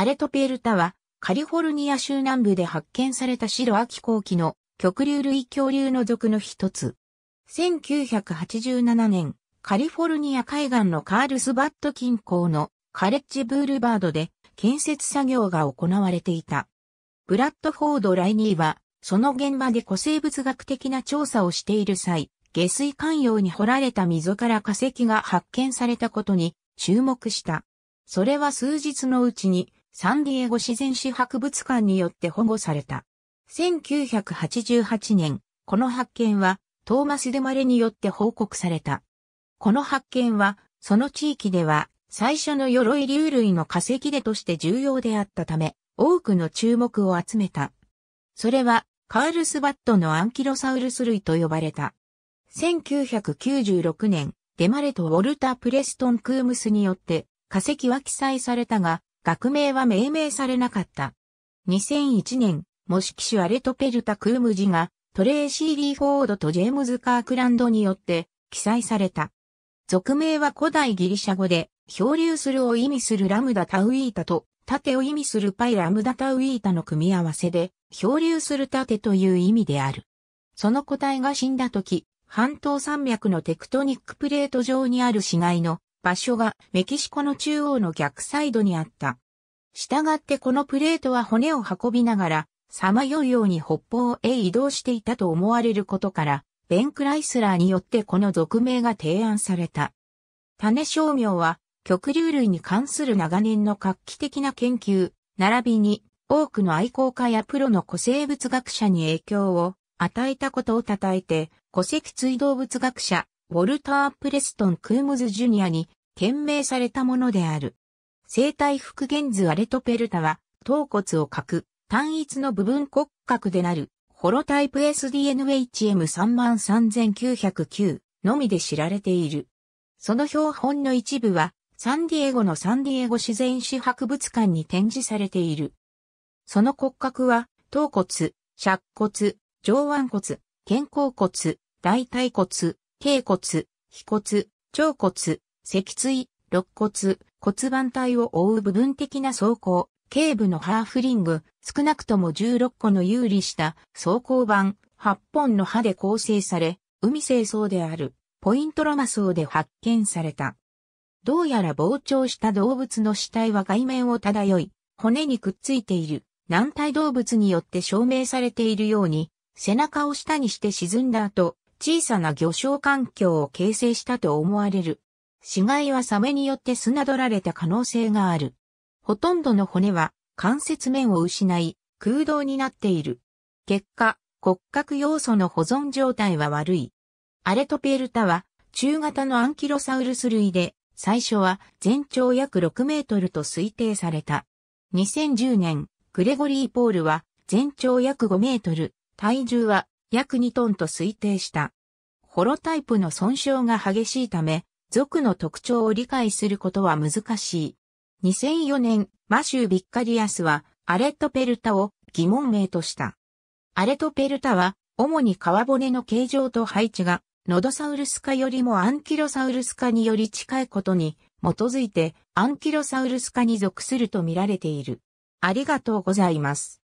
アレトペルタは、カリフォルニア州南部で発見された白亜紀後期の極流類恐竜の属の一つ。1987年、カリフォルニア海岸のカールスバット近郊のカレッジブールバードで建設作業が行われていた。ブラッドフォード・ライニーは、その現場で古生物学的な調査をしている際、下水管用に掘られた溝から化石が発見されたことに注目した。それは数日のうちにサンディエゴ自然史博物館によって保護された。1988年、この発見はトーマス・デマレによって報告された。この発見は、その地域では最初の鎧竜類の化石でとして重要であったため、多くの注目を集めた。それは、カールスバットのアンキロサウルス類と呼ばれた。1996年、デマレとウォルター・プレストン・クームスによって化石は記載されたが、学名は命名されなかった。2001年、模式種アレトペルタ・クームジが、トレーシー・リー・フォードとジェームズ・カークランドによって記載された。俗名は古代ギリシャ語で、漂流するを意味するラムダ・タウイータと、縦を意味するパイラムダ・タウイータの組み合わせで、漂流する縦という意味である。その個体が死んだ時、半島山脈のテクトニックプレート上にある死骸の場所がメキシコの中央の逆サイドにあった。したがってこのプレートは骨を運びながら、さまようように北方へ移動していたと思われることから、ベン・クライスラーによってこの俗名が提案された。種商名は、極流類に関する長年の画期的な研究、並びに多くの愛好家やプロの古生物学者に影響を与えたことを称えて、古籍水動物学者、ウォルター・プレストン・クームズ・ジュニアに懸命されたものである。生体復元図アレトペルタは、頭骨を核、単一の部分骨格でなる、ホロタイプ SDNHM33909 のみで知られている。その標本の一部は、サンディエゴのサンディエゴ自然史博物館に展示されている。その骨格は、頭骨、尺骨、上腕骨、肩甲骨、大腿骨、頸骨、腓骨、腸骨、脊椎、肋骨、骨盤体を覆う部分的な走行、頸部のハーフリング、少なくとも16個の有利した走行板、8本の歯で構成され、海清掃である、ポイントロマ層で発見された。どうやら膨張した動物の死体は外面を漂い、骨にくっついている、軟体動物によって証明されているように、背中を下にして沈んだ後、小さな魚礁環境を形成したと思われる。死骸はサメによって砂取られた可能性がある。ほとんどの骨は関節面を失い空洞になっている。結果、骨格要素の保存状態は悪い。アレトペルタは中型のアンキロサウルス類で最初は全長約6メートルと推定された。2010年、グレゴリー・ポールは全長約5メートル、体重は約2トンと推定した。ホロタイプの損傷が激しいため、族の特徴を理解することは難しい。2004年、マシュー・ビッカリアスは、アレット・ペルタを疑問名とした。アレトペルタは、主に皮骨の形状と配置が、ノドサウルス科よりもアンキロサウルス科により近いことに、基づいて、アンキロサウルス科に属すると見られている。ありがとうございます。